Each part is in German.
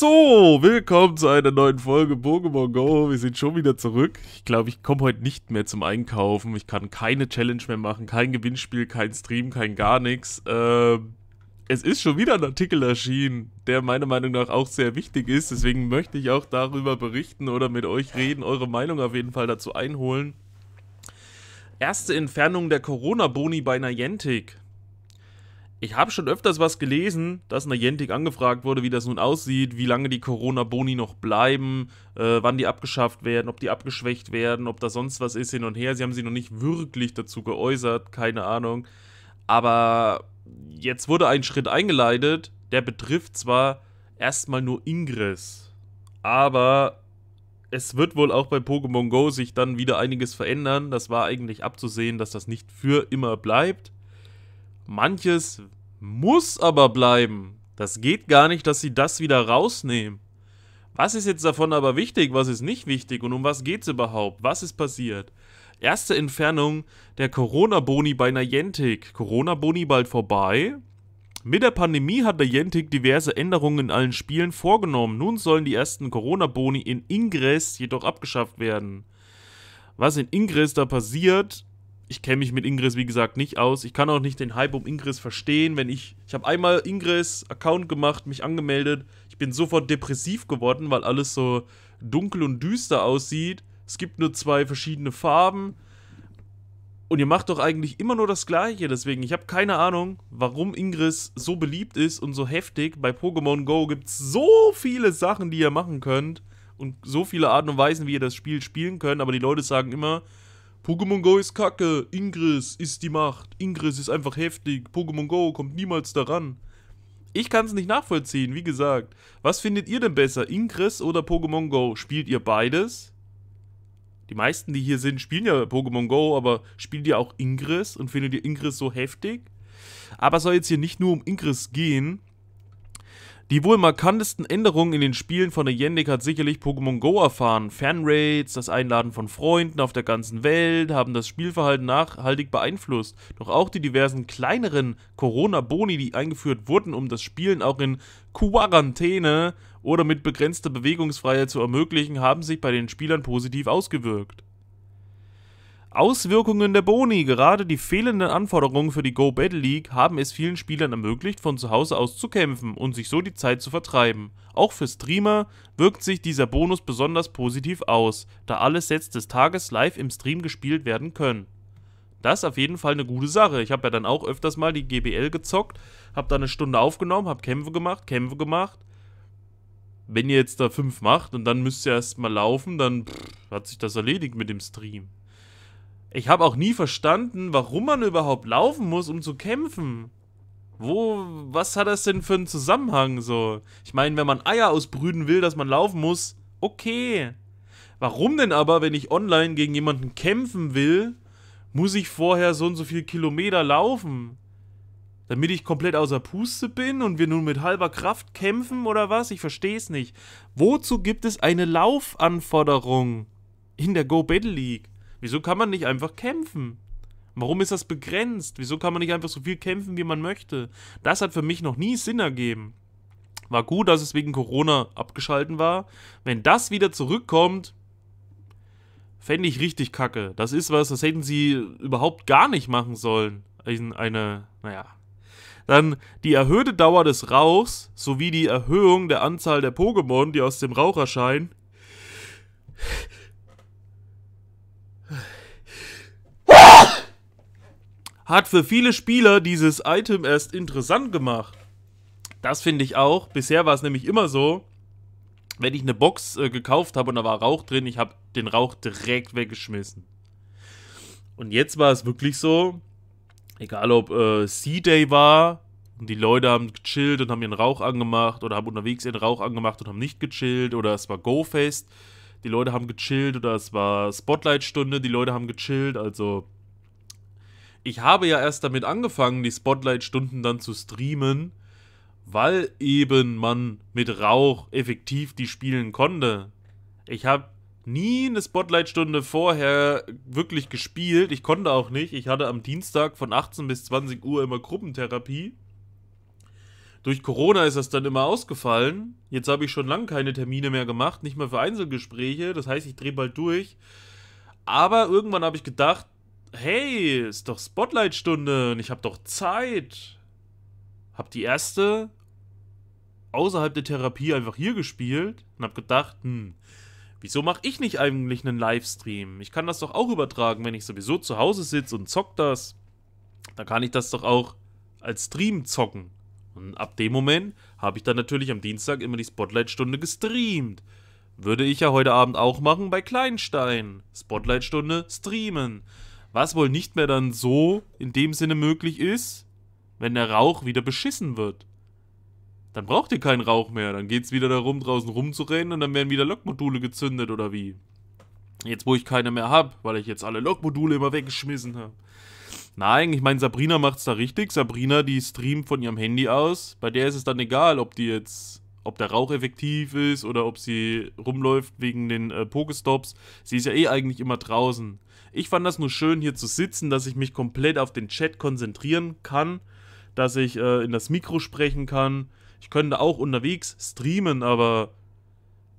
So, willkommen zu einer neuen Folge Pokémon Go. Wir sind schon wieder zurück. Ich glaube, ich komme heute nicht mehr zum Einkaufen. Ich kann keine Challenge mehr machen, kein Gewinnspiel, kein Stream, kein gar nichts. Ähm, es ist schon wieder ein Artikel erschienen, der meiner Meinung nach auch sehr wichtig ist. Deswegen möchte ich auch darüber berichten oder mit euch reden, eure Meinung auf jeden Fall dazu einholen. Erste Entfernung der Corona-Boni bei Niantic ich habe schon öfters was gelesen, dass in der Jentik angefragt wurde, wie das nun aussieht, wie lange die Corona-Boni noch bleiben, äh, wann die abgeschafft werden, ob die abgeschwächt werden, ob da sonst was ist hin und her. Sie haben sich noch nicht wirklich dazu geäußert, keine Ahnung. Aber jetzt wurde ein Schritt eingeleitet, der betrifft zwar erstmal nur Ingress, aber es wird wohl auch bei Pokémon Go sich dann wieder einiges verändern. Das war eigentlich abzusehen, dass das nicht für immer bleibt. Manches muss aber bleiben. Das geht gar nicht, dass sie das wieder rausnehmen. Was ist jetzt davon aber wichtig, was ist nicht wichtig und um was geht's überhaupt? Was ist passiert? Erste Entfernung der Corona-Boni bei Niantic. Corona-Boni bald vorbei. Mit der Pandemie hat Niantic diverse Änderungen in allen Spielen vorgenommen. Nun sollen die ersten Corona-Boni in Ingress jedoch abgeschafft werden. Was in Ingress da passiert, ich kenne mich mit Ingress, wie gesagt, nicht aus. Ich kann auch nicht den Hype um Ingress verstehen, wenn ich. Ich habe einmal Ingress-Account gemacht, mich angemeldet. Ich bin sofort depressiv geworden, weil alles so dunkel und düster aussieht. Es gibt nur zwei verschiedene Farben. Und ihr macht doch eigentlich immer nur das Gleiche. Deswegen, ich habe keine Ahnung, warum Ingress so beliebt ist und so heftig. Bei Pokémon Go gibt es so viele Sachen, die ihr machen könnt. Und so viele Arten und Weisen, wie ihr das Spiel spielen könnt. Aber die Leute sagen immer, Pokémon Go ist kacke, Ingress ist die Macht, Ingress ist einfach heftig, Pokémon Go kommt niemals daran. Ich kann es nicht nachvollziehen, wie gesagt. Was findet ihr denn besser, Ingress oder Pokémon Go? Spielt ihr beides? Die meisten, die hier sind, spielen ja Pokémon Go, aber spielt ihr auch Ingress und findet ihr Ingress so heftig? Aber es soll jetzt hier nicht nur um Ingress gehen, die wohl markantesten Änderungen in den Spielen von Niantic hat sicherlich Pokémon Go erfahren. Fanrates, das Einladen von Freunden auf der ganzen Welt haben das Spielverhalten nachhaltig beeinflusst. Doch auch die diversen kleineren Corona-Boni, die eingeführt wurden, um das Spielen auch in Quarantäne oder mit begrenzter Bewegungsfreiheit zu ermöglichen, haben sich bei den Spielern positiv ausgewirkt. Auswirkungen der Boni. Gerade die fehlenden Anforderungen für die Go Battle League haben es vielen Spielern ermöglicht, von zu Hause aus zu kämpfen und sich so die Zeit zu vertreiben. Auch für Streamer wirkt sich dieser Bonus besonders positiv aus, da alle Sets des Tages live im Stream gespielt werden können. Das ist auf jeden Fall eine gute Sache. Ich habe ja dann auch öfters mal die GBL gezockt, habe da eine Stunde aufgenommen, habe Kämpfe gemacht, Kämpfe gemacht. Wenn ihr jetzt da 5 macht und dann müsst ihr erstmal laufen, dann pff, hat sich das erledigt mit dem Stream. Ich habe auch nie verstanden, warum man überhaupt laufen muss, um zu kämpfen. Wo, was hat das denn für einen Zusammenhang so? Ich meine, wenn man Eier ausbrüten will, dass man laufen muss, okay. Warum denn aber, wenn ich online gegen jemanden kämpfen will, muss ich vorher so und so viel Kilometer laufen? Damit ich komplett außer Puste bin und wir nun mit halber Kraft kämpfen oder was? Ich verstehe es nicht. Wozu gibt es eine Laufanforderung in der Go Battle League? Wieso kann man nicht einfach kämpfen? Warum ist das begrenzt? Wieso kann man nicht einfach so viel kämpfen, wie man möchte? Das hat für mich noch nie Sinn ergeben. War gut, dass es wegen Corona abgeschalten war. Wenn das wieder zurückkommt, fände ich richtig kacke. Das ist was, das hätten sie überhaupt gar nicht machen sollen. Eine, naja. Dann die erhöhte Dauer des Rauchs sowie die Erhöhung der Anzahl der Pokémon, die aus dem Rauch erscheinen. hat für viele Spieler dieses Item erst interessant gemacht. Das finde ich auch. Bisher war es nämlich immer so, wenn ich eine Box äh, gekauft habe und da war Rauch drin, ich habe den Rauch direkt weggeschmissen. Und jetzt war es wirklich so, egal ob äh, C-Day war und die Leute haben gechillt und haben ihren Rauch angemacht oder haben unterwegs ihren Rauch angemacht und haben nicht gechillt oder es war Go-Fest, die Leute haben gechillt oder es war Spotlight-Stunde, die Leute haben gechillt, also ich habe ja erst damit angefangen, die Spotlight-Stunden dann zu streamen, weil eben man mit Rauch effektiv die spielen konnte. Ich habe nie eine Spotlight-Stunde vorher wirklich gespielt. Ich konnte auch nicht. Ich hatte am Dienstag von 18 bis 20 Uhr immer Gruppentherapie. Durch Corona ist das dann immer ausgefallen. Jetzt habe ich schon lange keine Termine mehr gemacht, nicht mal für Einzelgespräche. Das heißt, ich drehe bald durch. Aber irgendwann habe ich gedacht, hey, ist doch Spotlight-Stunde und ich hab doch Zeit. Hab die erste außerhalb der Therapie einfach hier gespielt und hab gedacht, hm, wieso mach ich nicht eigentlich einen Livestream? Ich kann das doch auch übertragen, wenn ich sowieso zu Hause sitze und zock das. Dann kann ich das doch auch als Stream zocken. Und ab dem Moment habe ich dann natürlich am Dienstag immer die Spotlight-Stunde gestreamt. Würde ich ja heute Abend auch machen bei Kleinstein. Spotlight-Stunde streamen. Was wohl nicht mehr dann so in dem Sinne möglich ist, wenn der Rauch wieder beschissen wird. Dann braucht ihr keinen Rauch mehr. Dann geht es wieder darum, draußen rumzurennen und dann werden wieder Lokmodule gezündet oder wie. Jetzt, wo ich keine mehr habe, weil ich jetzt alle Lokmodule immer weggeschmissen habe. Nein, ich meine, Sabrina macht es da richtig. Sabrina, die streamt von ihrem Handy aus. Bei der ist es dann egal, ob die jetzt ob der Rauch effektiv ist oder ob sie rumläuft wegen den äh, Pokestops. Sie ist ja eh eigentlich immer draußen. Ich fand das nur schön, hier zu sitzen, dass ich mich komplett auf den Chat konzentrieren kann, dass ich äh, in das Mikro sprechen kann. Ich könnte auch unterwegs streamen, aber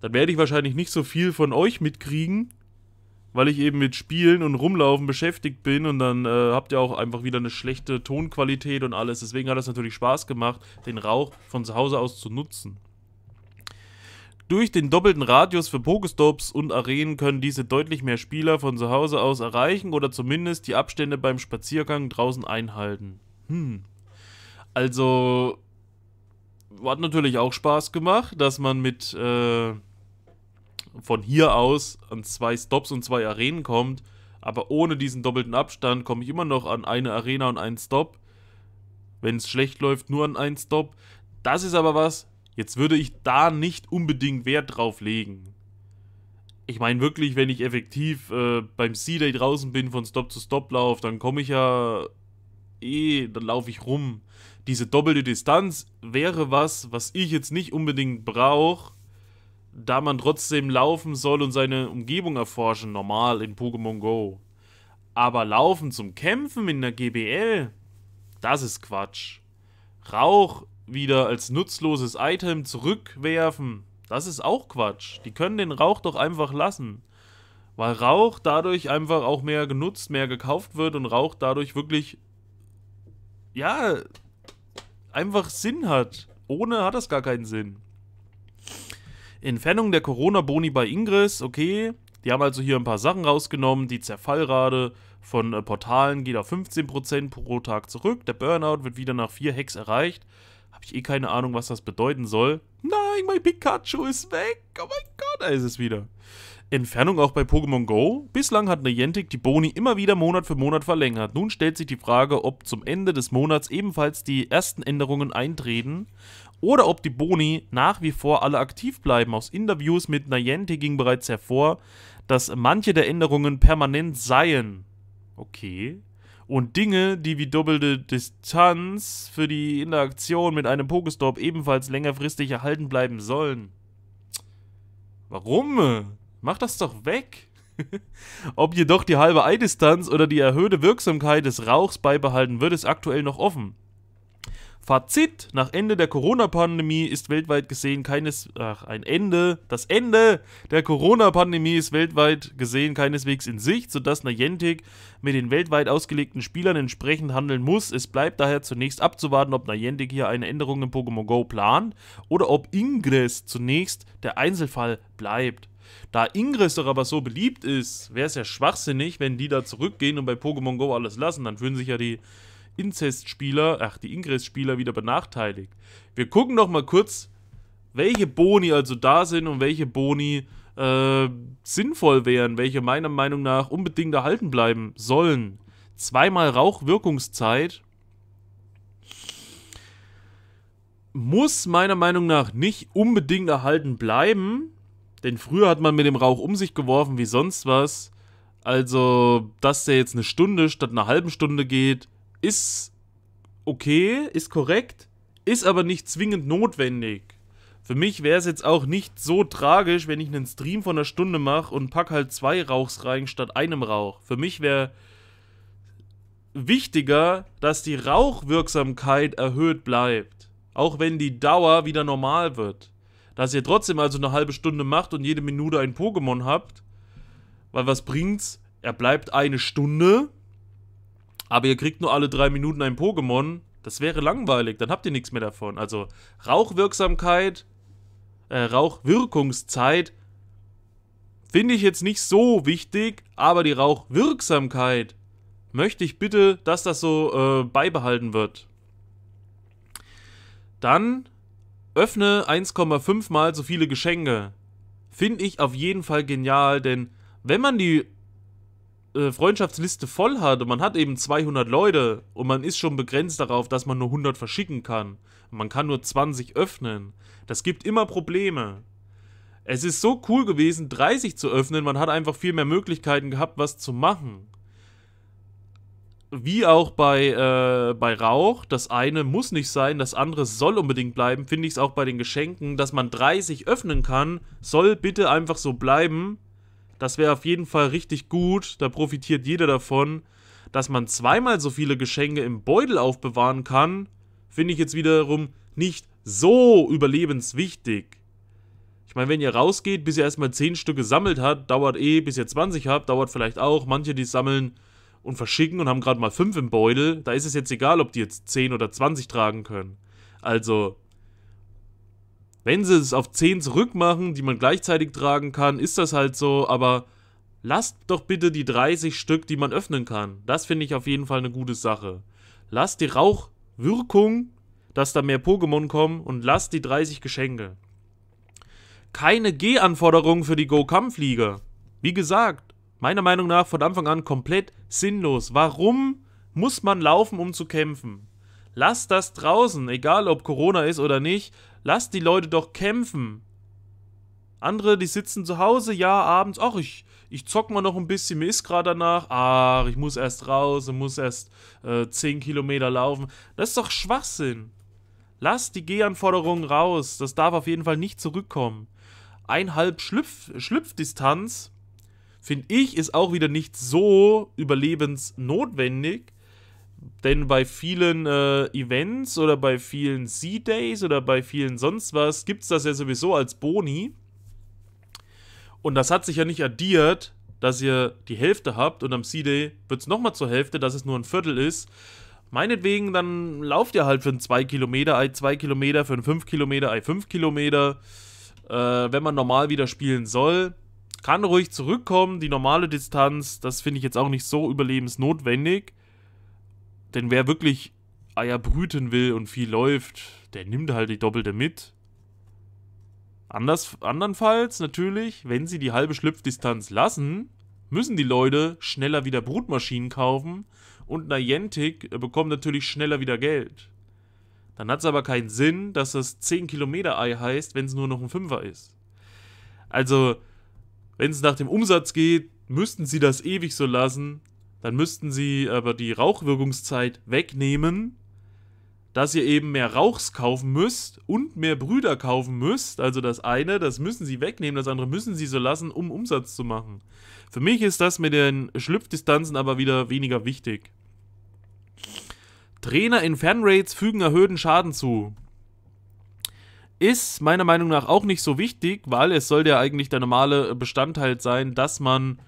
dann werde ich wahrscheinlich nicht so viel von euch mitkriegen weil ich eben mit Spielen und Rumlaufen beschäftigt bin und dann äh, habt ihr auch einfach wieder eine schlechte Tonqualität und alles. Deswegen hat es natürlich Spaß gemacht, den Rauch von zu Hause aus zu nutzen. Durch den doppelten Radius für Pokestops und Arenen können diese deutlich mehr Spieler von zu Hause aus erreichen oder zumindest die Abstände beim Spaziergang draußen einhalten. Hm. Also hat natürlich auch Spaß gemacht, dass man mit äh, von hier aus an zwei Stops und zwei Arenen kommt, aber ohne diesen doppelten Abstand komme ich immer noch an eine Arena und einen Stop. Wenn es schlecht läuft, nur an einen Stop. Das ist aber was, jetzt würde ich da nicht unbedingt Wert drauf legen. Ich meine wirklich, wenn ich effektiv äh, beim C-Day draußen bin, von Stop zu Stop laufe, dann komme ich ja eh, dann laufe ich rum. Diese doppelte Distanz wäre was, was ich jetzt nicht unbedingt brauche da man trotzdem laufen soll und seine Umgebung erforschen, normal in Pokémon Go. Aber laufen zum Kämpfen in der GBL, das ist Quatsch. Rauch wieder als nutzloses Item zurückwerfen, das ist auch Quatsch. Die können den Rauch doch einfach lassen. Weil Rauch dadurch einfach auch mehr genutzt, mehr gekauft wird und Rauch dadurch wirklich, ja, einfach Sinn hat. Ohne hat das gar keinen Sinn. Entfernung der Corona-Boni bei Ingress, okay. Die haben also hier ein paar Sachen rausgenommen. Die Zerfallrate von äh, Portalen geht auf 15% pro Tag zurück. Der Burnout wird wieder nach 4 Hacks erreicht. Habe ich eh keine Ahnung, was das bedeuten soll. Nein, mein Pikachu ist weg. Oh mein Gott, da ist es wieder. Entfernung auch bei Pokémon Go? Bislang hat Niantic die Boni immer wieder Monat für Monat verlängert. Nun stellt sich die Frage, ob zum Ende des Monats ebenfalls die ersten Änderungen eintreten oder ob die Boni nach wie vor alle aktiv bleiben. Aus Interviews mit Niantic ging bereits hervor, dass manche der Änderungen permanent seien. Okay. Und Dinge, die wie doppelte Distanz für die Interaktion mit einem Pokestop ebenfalls längerfristig erhalten bleiben sollen. Warum? Mach das doch weg! Ob jedoch die halbe Eidistanz oder die erhöhte Wirksamkeit des Rauchs beibehalten wird, ist aktuell noch offen. Fazit, nach Ende der Corona-Pandemie ist weltweit gesehen keines, ach, ein Ende, das Ende der Corona-Pandemie ist weltweit gesehen keineswegs in Sicht, sodass Niantic mit den weltweit ausgelegten Spielern entsprechend handeln muss. Es bleibt daher zunächst abzuwarten, ob Niantic hier eine Änderung in Pokémon Go plant oder ob Ingress zunächst der Einzelfall bleibt. Da Ingress doch aber so beliebt ist, wäre es ja schwachsinnig, wenn die da zurückgehen und bei Pokémon Go alles lassen, dann fühlen sich ja die Inzest-Spieler, ach, die Ingress-Spieler wieder benachteiligt. Wir gucken doch mal kurz, welche Boni also da sind und welche Boni äh, sinnvoll wären, welche meiner Meinung nach unbedingt erhalten bleiben sollen. Zweimal Rauchwirkungszeit muss meiner Meinung nach nicht unbedingt erhalten bleiben, denn früher hat man mit dem Rauch um sich geworfen wie sonst was. Also, dass der jetzt eine Stunde statt einer halben Stunde geht, ist okay, ist korrekt, ist aber nicht zwingend notwendig. Für mich wäre es jetzt auch nicht so tragisch, wenn ich einen Stream von einer Stunde mache und pack halt zwei Rauchs rein statt einem Rauch. Für mich wäre wichtiger, dass die Rauchwirksamkeit erhöht bleibt, auch wenn die Dauer wieder normal wird. Dass ihr trotzdem also eine halbe Stunde macht und jede Minute ein Pokémon habt, weil was bringt's? Er bleibt eine Stunde aber ihr kriegt nur alle drei Minuten ein Pokémon, das wäre langweilig, dann habt ihr nichts mehr davon. Also Rauchwirksamkeit, äh, Rauchwirkungszeit finde ich jetzt nicht so wichtig, aber die Rauchwirksamkeit möchte ich bitte, dass das so äh, beibehalten wird. Dann öffne 1,5 mal so viele Geschenke. Finde ich auf jeden Fall genial, denn wenn man die äh, Freundschaftsliste voll hat und man hat eben 200 Leute und man ist schon begrenzt darauf, dass man nur 100 verschicken kann. man kann nur 20 öffnen. Das gibt immer Probleme. Es ist so cool gewesen, 30 zu öffnen. Man hat einfach viel mehr Möglichkeiten gehabt, was zu machen. Wie auch bei, äh, bei Rauch, das eine muss nicht sein, das andere soll unbedingt bleiben, finde ich es auch bei den Geschenken, dass man 30 öffnen kann, soll bitte einfach so bleiben, das wäre auf jeden Fall richtig gut. Da profitiert jeder davon. Dass man zweimal so viele Geschenke im Beutel aufbewahren kann, finde ich jetzt wiederum nicht so überlebenswichtig. Ich meine, wenn ihr rausgeht, bis ihr erstmal 10 Stück gesammelt habt, dauert eh, bis ihr 20 habt, dauert vielleicht auch. Manche, die sammeln und verschicken und haben gerade mal 5 im Beutel, da ist es jetzt egal, ob die jetzt 10 oder 20 tragen können. Also, wenn sie es auf 10 zurückmachen, die man gleichzeitig tragen kann, ist das halt so, aber lasst doch bitte die 30 Stück, die man öffnen kann. Das finde ich auf jeden Fall eine gute Sache. Lasst die Rauchwirkung, dass da mehr Pokémon kommen und lasst die 30 Geschenke. Keine g anforderungen für die Go-Kampfflieger. Wie gesagt, meiner Meinung nach von Anfang an komplett sinnlos. Warum muss man laufen, um zu kämpfen? Lasst das draußen, egal ob Corona ist oder nicht, Lasst die Leute doch kämpfen. Andere, die sitzen zu Hause, ja, abends, ach, ich, ich zock mal noch ein bisschen, mir ist gerade danach, ach, ich muss erst raus, und muss erst äh, 10 Kilometer laufen. Das ist doch Schwachsinn. Lasst die Gehanforderungen raus, das darf auf jeden Fall nicht zurückkommen. Einhalb Schlüpf Schlüpfdistanz, finde ich, ist auch wieder nicht so überlebensnotwendig, denn bei vielen äh, Events oder bei vielen C-Days oder bei vielen sonst was gibt es das ja sowieso als Boni. Und das hat sich ja nicht addiert, dass ihr die Hälfte habt und am C-Day wird es nochmal zur Hälfte, dass es nur ein Viertel ist. Meinetwegen, dann lauft ihr halt für ein 2 Kilometer, ein 2 Kilometer, für ein 5 Kilometer, ein 5 Kilometer. Äh, wenn man normal wieder spielen soll, kann ruhig zurückkommen. Die normale Distanz, das finde ich jetzt auch nicht so überlebensnotwendig. Denn wer wirklich Eier brüten will und viel läuft, der nimmt halt die Doppelte mit. Anders, andernfalls natürlich, wenn sie die halbe Schlüpfdistanz lassen, müssen die Leute schneller wieder Brutmaschinen kaufen und Niantic bekommt natürlich schneller wieder Geld. Dann hat es aber keinen Sinn, dass das 10 Kilometer Ei heißt, wenn es nur noch ein Fünfer ist. Also, wenn es nach dem Umsatz geht, müssten sie das ewig so lassen, dann müssten sie aber die Rauchwirkungszeit wegnehmen, dass ihr eben mehr Rauchs kaufen müsst und mehr Brüder kaufen müsst. Also das eine, das müssen sie wegnehmen, das andere müssen sie so lassen, um Umsatz zu machen. Für mich ist das mit den Schlüpfdistanzen aber wieder weniger wichtig. Trainer in Fanrates fügen erhöhten Schaden zu. Ist meiner Meinung nach auch nicht so wichtig, weil es soll ja eigentlich der normale Bestandteil sein, dass man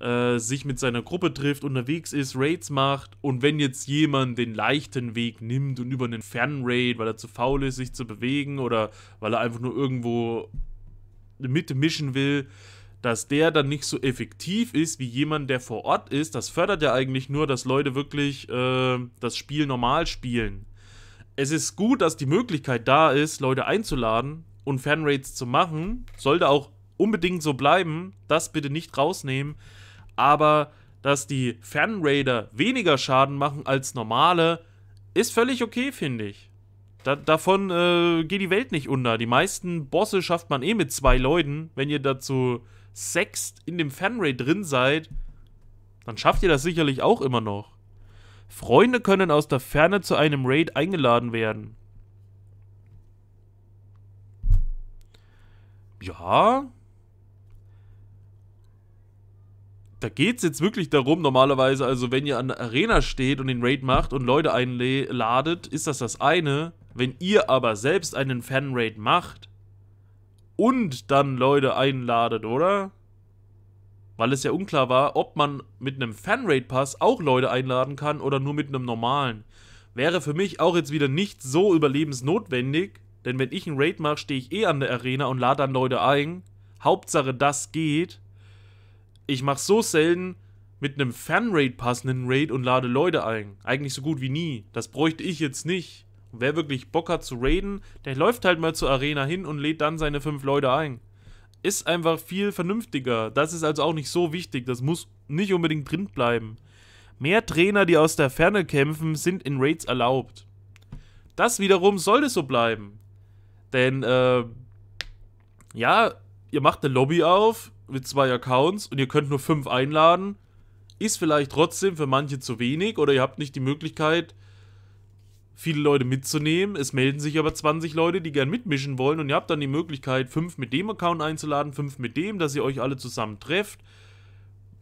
äh, sich mit seiner Gruppe trifft, unterwegs ist, Raids macht und wenn jetzt jemand den leichten Weg nimmt und über einen Fernraid, weil er zu faul ist, sich zu bewegen oder weil er einfach nur irgendwo mitmischen will, dass der dann nicht so effektiv ist wie jemand, der vor Ort ist, das fördert ja eigentlich nur, dass Leute wirklich äh, das Spiel normal spielen. Es ist gut, dass die Möglichkeit da ist, Leute einzuladen und Fanraids zu machen. Sollte auch unbedingt so bleiben. Das bitte nicht rausnehmen aber dass die Fernraider weniger Schaden machen als normale, ist völlig okay, finde ich. Da, davon äh, geht die Welt nicht unter. Die meisten Bosse schafft man eh mit zwei Leuten. Wenn ihr dazu sechst in dem Fanray drin seid, dann schafft ihr das sicherlich auch immer noch. Freunde können aus der Ferne zu einem Raid eingeladen werden. Ja, da geht es jetzt wirklich darum, normalerweise, also wenn ihr an der Arena steht und den Raid macht und Leute einladet, ist das das eine. Wenn ihr aber selbst einen Fan-Raid macht und dann Leute einladet, oder? Weil es ja unklar war, ob man mit einem Fan-Raid-Pass auch Leute einladen kann oder nur mit einem normalen. Wäre für mich auch jetzt wieder nicht so überlebensnotwendig, denn wenn ich einen Raid mache, stehe ich eh an der Arena und lade dann Leute ein. Hauptsache, das geht ich mache so selten mit einem fan passenden Raid und lade Leute ein. Eigentlich so gut wie nie. Das bräuchte ich jetzt nicht. wer wirklich Bock hat zu raiden, der läuft halt mal zur Arena hin und lädt dann seine fünf Leute ein. Ist einfach viel vernünftiger. Das ist also auch nicht so wichtig. Das muss nicht unbedingt drin bleiben. Mehr Trainer, die aus der Ferne kämpfen, sind in Raids erlaubt. Das wiederum sollte so bleiben. Denn, äh, ja, ihr macht eine Lobby auf, mit zwei Accounts und ihr könnt nur fünf einladen, ist vielleicht trotzdem für manche zu wenig oder ihr habt nicht die Möglichkeit, viele Leute mitzunehmen. Es melden sich aber 20 Leute, die gern mitmischen wollen und ihr habt dann die Möglichkeit, fünf mit dem Account einzuladen, fünf mit dem, dass ihr euch alle zusammen trefft.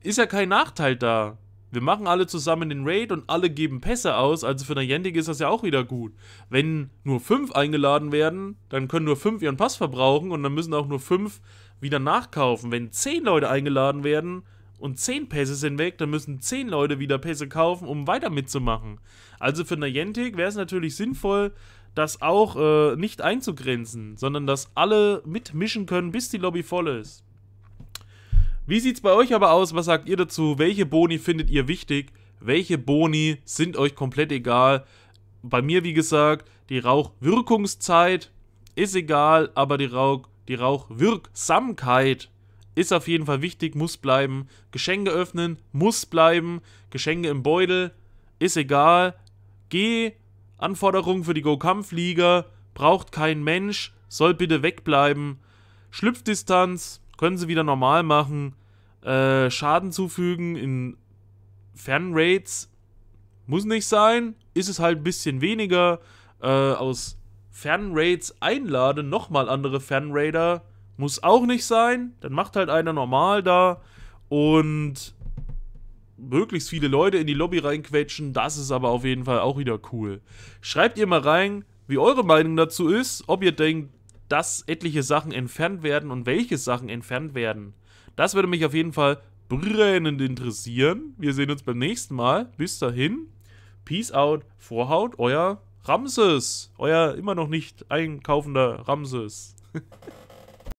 Ist ja kein Nachteil da. Wir machen alle zusammen den Raid und alle geben Pässe aus, also für den Niantic ist das ja auch wieder gut. Wenn nur fünf eingeladen werden, dann können nur fünf ihren Pass verbrauchen und dann müssen auch nur fünf wieder nachkaufen. Wenn 10 Leute eingeladen werden und 10 Pässe sind weg, dann müssen 10 Leute wieder Pässe kaufen, um weiter mitzumachen. Also für Niantic wäre es natürlich sinnvoll, das auch äh, nicht einzugrenzen, sondern dass alle mitmischen können, bis die Lobby voll ist. Wie sieht es bei euch aber aus? Was sagt ihr dazu? Welche Boni findet ihr wichtig? Welche Boni sind euch komplett egal? Bei mir, wie gesagt, die Rauchwirkungszeit ist egal, aber die Rauch die Rauchwirksamkeit ist auf jeden Fall wichtig, muss bleiben. Geschenke öffnen, muss bleiben. Geschenke im Beutel, ist egal. G, Anforderungen für die Go-Kampfliga, braucht kein Mensch, soll bitte wegbleiben. Schlüpfdistanz, können sie wieder normal machen. Äh, Schaden zufügen in Fernraids muss nicht sein, ist es halt ein bisschen weniger. Äh, aus Fernraids einladen, nochmal andere Fernraider. Muss auch nicht sein. Dann macht halt einer normal da. Und möglichst viele Leute in die Lobby reinquetschen. Das ist aber auf jeden Fall auch wieder cool. Schreibt ihr mal rein, wie eure Meinung dazu ist. Ob ihr denkt, dass etliche Sachen entfernt werden und welche Sachen entfernt werden. Das würde mich auf jeden Fall brennend interessieren. Wir sehen uns beim nächsten Mal. Bis dahin. Peace out. Vorhaut. Euer Ramses, euer immer noch nicht einkaufender Ramses.